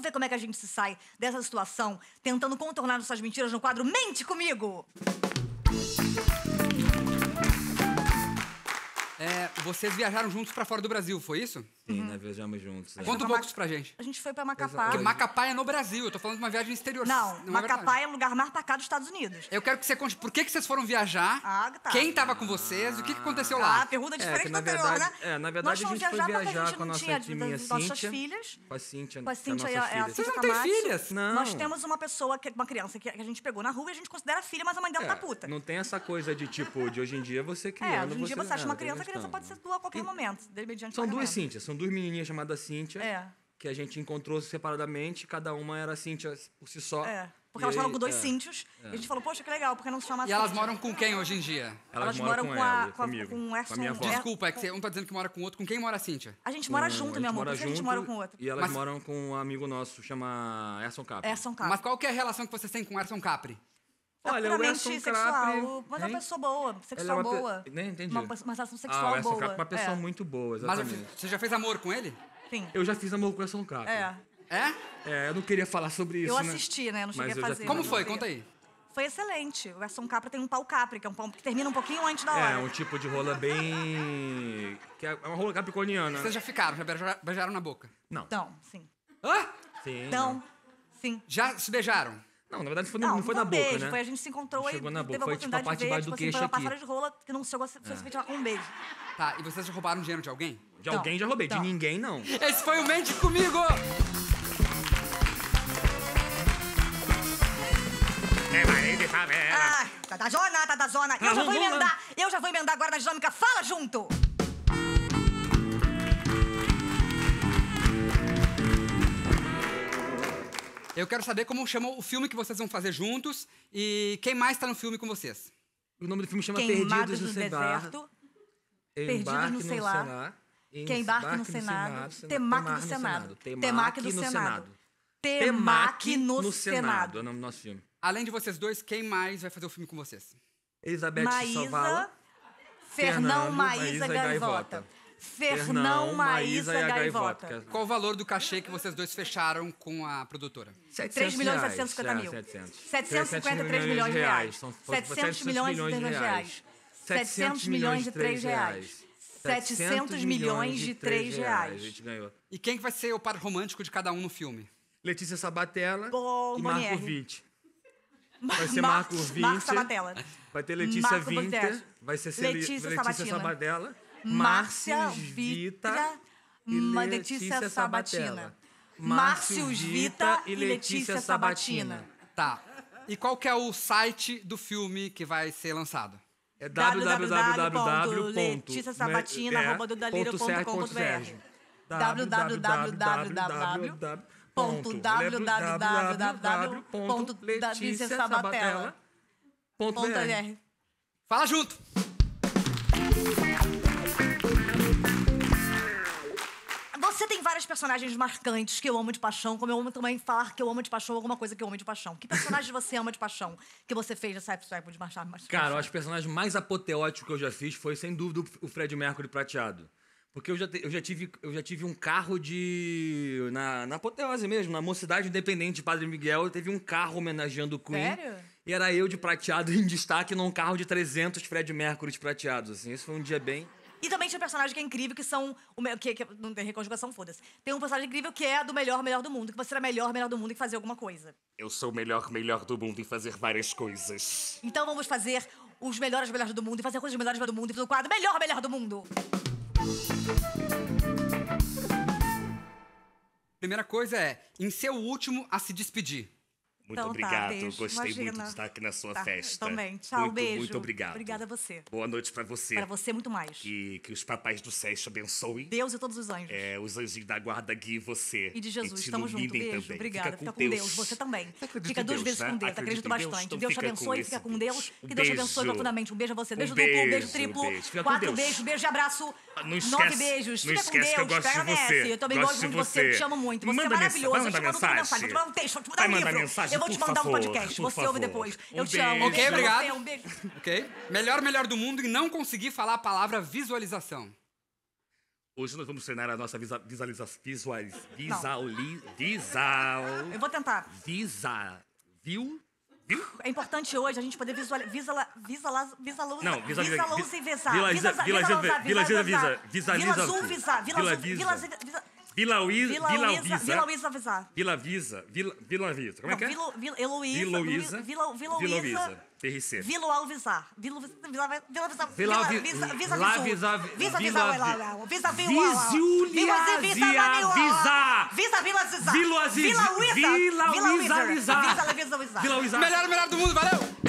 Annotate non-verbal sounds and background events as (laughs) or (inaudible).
Vamos ver como é que a gente se sai dessa situação tentando contornar nossas mentiras no quadro Mente Comigo! É, vocês viajaram juntos pra fora do Brasil, foi isso? Sim, uhum. nós viajamos juntos. Né? Conta um pouco isso pra gente. A gente foi pra Macapá. Porque Macapá é no Brasil, eu tô falando de uma viagem exterior. Não, não é Macapá é, é o lugar mais pacado dos Estados Unidos. Eu quero que você conte por que, que vocês foram viajar, ah, tá. quem tava com vocês, ah. o que, que aconteceu ah, lá. Ah, pergunta é é, diferente é, na verdade, da anterior, né? É, na verdade a gente foi viajar gente com a nossa timinha Com Nossas filhas. Com a Cíntia, com a Cíntia, a é, filha. Vocês não têm filhas? Não. Nós temos uma pessoa, uma criança que a gente pegou na rua e a gente considera filha, mas a mãe dela tá puta. Não tem essa coisa de, tipo, de hoje em dia você criando... É, hoje em dia você acha uma criança criança pode ser tua a qualquer e momento, de mediante São duas Cíntias, são duas menininhas chamadas Cíntia. É. Que a gente encontrou separadamente, cada uma era Cíntia por si só. É. Porque e elas moram com dois é, Cíntios. É. E a gente falou, poxa, que legal, porque não se chama E elas moram com quem hoje em dia? Elas, elas moram, moram com, a, com, a, comigo, com, o Erson. com né? a Desculpa, é que um tá dizendo que mora com o outro. Com quem mora a Cíntia? A gente mora junto, meu amor. Por a gente mora com o outro? E elas Mas, moram com um amigo nosso, chama Erson Capri. Erson Capri. Mas qual que é a relação que vocês têm com Erson Capri? É Olha, o Crapper... Mas é hein? uma pessoa boa, sexual é uma boa. Pe... Nem entendi. Uma, uma relação sexual ah, o boa. Crapper é uma pessoa é. muito boa, exatamente. Mas você já fez amor com ele? Sim. Eu já fiz amor com o Erson Crapper. É. É? É, eu não queria falar sobre isso, Eu né? assisti, né? né? Eu não cheguei Mas a fazer. Como foi? Conta aí. Foi excelente. O Erson Capra tem um pau capri, que é um pau que termina um pouquinho antes da é, hora. É, um tipo de rola bem... (laughs) que é uma rola capricorniana. Né? Vocês já ficaram? Já beijaram na boca? Não. Não, sim. Hã? Sim. Então, não. Sim. Já se beijaram? Não, na verdade foi, não, não foi na beijo, boca, né? Foi a gente se encontrou Chegou aí, na boca, foi tipo a parte de baixo tipo, do assim, queixo aqui. Foi uma de rola que não chegou a ser é. um beijo. Tá, e vocês já roubaram dinheiro de alguém? De alguém então, já roubei, de então. ninguém não. Esse foi o Mente Comigo! Ah, tá da zona, tá da zona. Eu tá já vou emendar, eu já vou emendar agora na dinâmica Fala Junto! Eu quero saber como chama o filme que vocês vão fazer juntos e quem mais está no filme com vocês. O nome do filme chama Queimados Perdidos no, no Deserto. Perdidos no sei lá. Quem embarca no Senado. Temac no Senado. Temac no Senado. Temac no Senado. É o nome do nosso filme. Além de vocês dois, quem mais vai fazer o filme com vocês? Elizabeth Maísa, Fernão Maísa Gaivota. Fernão, Maísa e a Gaivota. Qual o valor do cachê que vocês dois fecharam com a produtora? 3 milhões e 750 mil. 750 753 milhões de reais. 700 milhões de reais. 700 milhões de 3 reais. 700 milhões de 3 reais. A gente ganhou. E quem vai ser o par romântico de cada um no filme? Letícia Sabatella Bom, e Marco 20. Vai ser Marco 20. Marco Sabatella. Vai ter Letícia Marco Vai ser Letícia, Letícia Sabatella. Márcia Vita, e Letícia Sabatina. Márcio Vita e Letícia Sabatina. Tá. E qual que é o site do filme que vai ser lançado? É www.leticiasabatina.com.br www.leticiasabatella.br Fala junto! vários personagens marcantes que eu amo de paixão, como eu amo também falar que eu amo de paixão alguma coisa que eu amo de paixão. Que personagem (laughs) você ama de paixão que você fez nessa época de marchar Cara, eu acho que o personagem mais apoteótico que eu já fiz foi, sem dúvida, o Fred Mercury prateado. Porque eu já, te, eu já, tive, eu já tive um carro de. Na, na apoteose mesmo, na Mocidade Independente de Padre Miguel, teve um carro homenageando o Queen. Sério? E era eu de prateado em destaque num carro de 300 Fred Mercury prateados. Assim, esse foi um dia bem. E também tinha um personagem que é incrível, que são. O me... que, que não tem reconjugação, foda-se. Tem um personagem incrível que é do melhor, melhor do mundo, que você era melhor, melhor do mundo em fazer alguma coisa. Eu sou o melhor, melhor do mundo em fazer várias coisas. Então vamos fazer os melhores, melhores do mundo e fazer coisas melhores, melhores do mundo e fazer o quadro melhor, melhor do mundo. Primeira coisa é, em seu último a se despedir. Muito então, tá, obrigado. Tá, Gostei Imagina. muito de estar aqui na sua tá, festa. Também. Tchau, muito, beijo. Muito obrigado. Obrigada a você. Boa noite para você. Para você, muito mais. Que, que os papais do SESC abençoem. Deus e todos os anjos. É, os anjos da guarda guiem você. E de Jesus. E Tamo junto. Beijo. Também. Obrigada. Fica com, fica com Deus. Deus. Você também. Né? Acredito então fica duas vezes né? com Deus. Acredito, Acredito bastante. Deus, Deus te abençoe. Fica com Deus. que Deus te abençoe profundamente. Um beijo a você. Beijo duplo, beijo, beijo triplo. Quatro beijos. Beijo e abraço. Ah, Nove beijos. Fica com Deus. Pega Messi. Eu também gosto muito de você. Te amo muito. Você é maravilhoso. Eu te mando mensagem. Vou te mandar um texto. Vou te mandar um livro vou te mandar favor, um podcast. Você favor. ouve depois. Um eu beijo. te amo. Ok, obrigado. Você, um beijo. Ok. Melhor, melhor do mundo e não conseguir falar a palavra visualização. Hoje nós vamos treinar a nossa visualização. Visualiz, visualiz, visual. Eu vou tentar. Visa. Viu? Viu? É importante hoje a gente poder visualizar. Visual, visual, visual, não, visualiza. Visualiza e visar. Visualiza, visualiza, visualiza. Visualiza, visualiza. Visualiza, visualiza. Vila Luísa. Vila Luísa Vila Visa. Vila, Vila Visa. Como é que é? Vila Luísa. Vila Luísa. TRC. Vila Alvisar. Vila Visa. Vila Vila Visa Vila Visa Vila Visa Vila Visa Vila Vila Vila Vila Vila Vila Vila Vila Vila Vila Vila Vila Vila Vila Vila Melhor, melhor do mundo. Valeu!